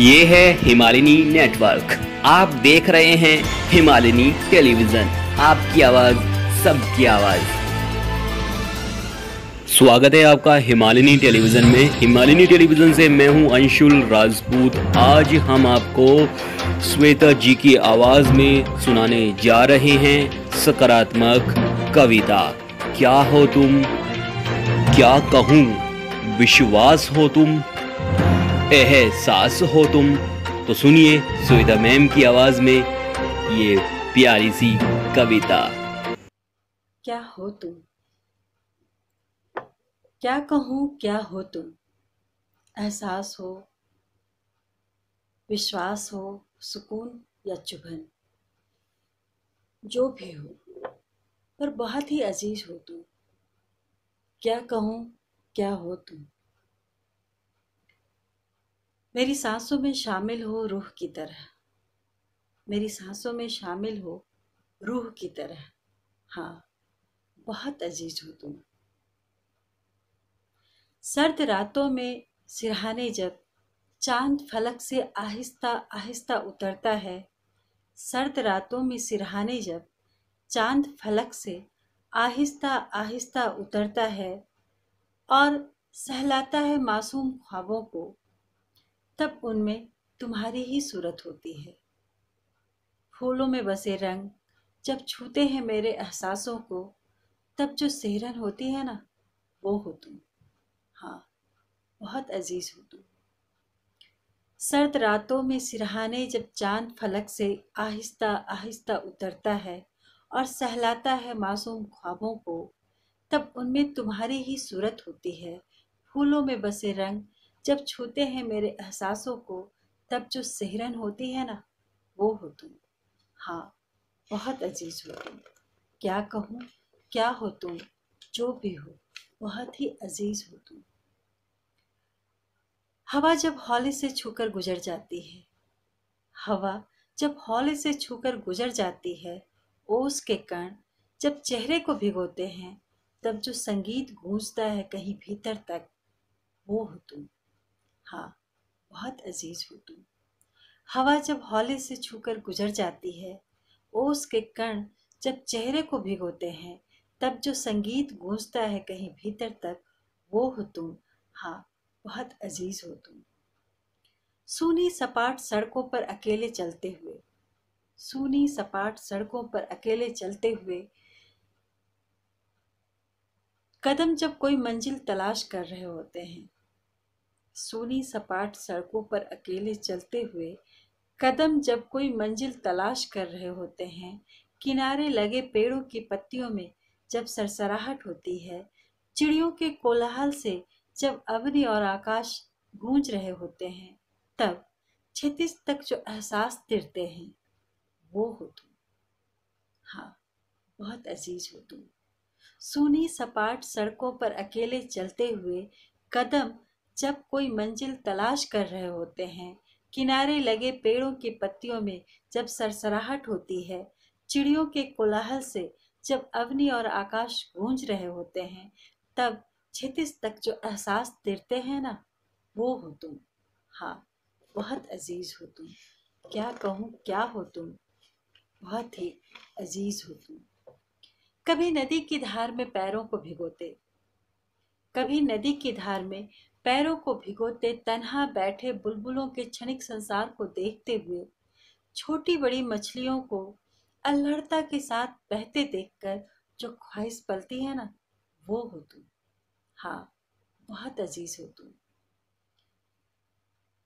ये है हिमालयनी नेटवर्क आप देख रहे हैं हिमालिनी टेलीविजन आपकी आवाज सबकी आवाज स्वागत है आपका हिमालिनी टेलीविजन में हिमालिनी टेलीविजन से मैं हूं अंशुल राजपूत आज हम आपको श्वेता जी की आवाज में सुनाने जा रहे हैं सकारात्मक कविता क्या हो तुम क्या कहूं विश्वास हो तुम एह सास हो तुम तो सुनिए सुविधा मैम की आवाज में ये प्यारी सी कविता क्या हो तुम क्या कहूँ क्या हो तुम एहसास हो विश्वास हो सुकून या चुभन जो भी हो पर बहुत ही अजीज हो तुम क्या कहूँ क्या हो तुम मेरी सांसों में शामिल हो रूह की तरह मेरी सांसों में शामिल हो रूह की तरह हाँ बहुत अजीज हो तुम सर्द रातों में सिरहाने जब चांद फलक से आहिस्ता आहिस्ता उतरता है सर्द रातों में सिरहाने जब चांद फलक से आहिस्ता आहिस्ता उतरता है और सहलाता है मासूम ख्वाबों को तब उनमें तुम्हारी ही सूरत होती है फूलों में बसे रंग जब छूते हैं मेरे एहसासों को तब जो सेहरन होती है ना वो हो तुम हाँ बहुत अजीज हो तुम सर्द रातों में सिरहाने जब चांद फलक से आहिस्ता आहिस्ता उतरता है और सहलाता है मासूम ख्वाबों को तब उनमें तुम्हारी ही सूरत होती है फूलों में बसे रंग जब छूते हैं मेरे एहसासों को तब जो सेहरन होती है ना वो हो तुम हाँ बहुत अजीज हो तुम क्या कहूँ क्या हो तुम जो भी हो बहुत ही अजीज हो तुम हवा जब हौले से छूकर गुजर जाती है हवा जब हौले से छूकर गुजर जाती है ओस के कण जब चेहरे को भिगोते हैं तब जो संगीत गूंजता है कहीं भीतर तक वो हो तुम हाँ बहुत अजीज हो तुम हवा जब हौले से छूकर गुजर जाती है ओस के कण जब चेहरे को भिगोते हैं तब जो संगीत गूंजता है कहीं भीतर तक वो हो तुम हाँ बहुत अजीज हो तुम सूनी सपाट सड़कों पर अकेले चलते हुए सूनी सपाट सड़कों पर अकेले चलते हुए कदम जब कोई मंजिल तलाश कर रहे होते हैं सूनी सपाट सड़कों पर अकेले चलते हुए कदम जब कोई मंजिल तलाश कर रहे होते हैं किनारे लगे पेड़ों की पत्तियों में जब सरसराहट होती है चिड़ियों के कोलाहल से जब अवनि और आकाश गूंज रहे होते हैं तब क्षितिज तक जो एहसास तिरते हैं वो हो तुम हाँ बहुत अजीज हो तुम सूनी सपाट सड़कों पर अकेले चलते हुए कदम जब कोई मंजिल तलाश कर रहे होते हैं किनारे लगे पेड़ों की पत्तियों में जब सरसराहट होती है चिड़ियों के कोलाहल से जब अवनी और आकाश गूंज रहे होते हैं तब क्षितिज तक जो एहसास देते हैं ना वो हो तुम हाँ बहुत अजीज़ हो तुम क्या कहूँ क्या हो तुम बहुत ही अजीज़ हो तुम कभी नदी की धार में पैरों को भिगोते कभी नदी की धार में पैरों को भिगोते तनहा बैठे बुलबुलों के क्षणिक संसार को देखते हुए छोटी बड़ी मछलियों को अल्हड़ता के साथ बहते देखकर जो ख्वाहिश पलती है ना वो हो तू हाँ बहुत अजीज हो तू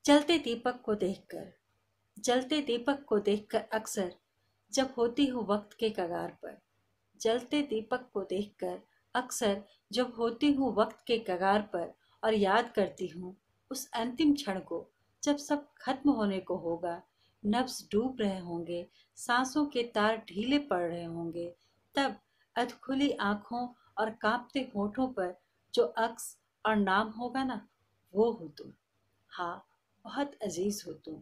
चलते दीपक को देखकर जलते दीपक को देखकर अक्सर जब होती हूँ वक्त के कगार पर जलते दीपक को देखकर अक्सर जब होती हूँ वक्त के कगार पर और याद करती हूँ उस अंतिम क्षण को जब सब खत्म होने को होगा नब्स डूब रहे होंगे सांसों के तार ढीले पड़ रहे होंगे तब अधखुली आँखों और कांपते होठों पर जो अक्स और नाम होगा ना वो हो तुम हाँ बहुत अजीज हो तुम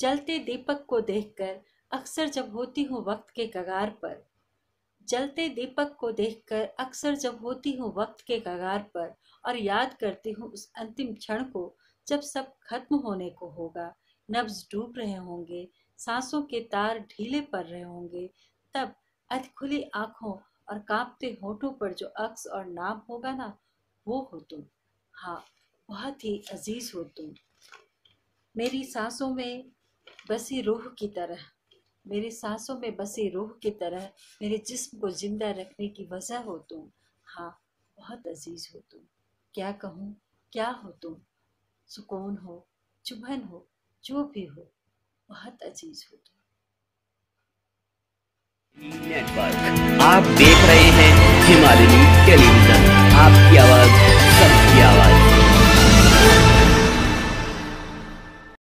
जलते दीपक को देखकर अक्सर जब होती हूँ वक्त के कगार पर जलते दीपक को देखकर अक्सर जब होती हूँ वक्त के कगार पर और याद करती हूँ उस अंतिम क्षण को जब सब खत्म होने को होगा नब्ज डूब रहे होंगे सांसों के तार ढीले पड़ रहे होंगे तब अध खुली आँखों और कांपते होठों पर जो अक्स और नाम होगा ना वो हो तुम हाँ बहुत ही अजीज हो तुम मेरी सांसों में बसी रूह की तरह मेरे सांसों में बसे रूह की तरह मेरे जिस्म को जिंदा रखने की वजह हो तुम हाँ बहुत अजीज हो तुम क्या कहूँ क्या हो तुम सुकून हो चुभन हो जो भी हो बहुत अजीज हो तुम नेटवर्क आप देख रहे हैं हिमालयी टेलीविजन आपकी आवाज़ सबकी आवाज़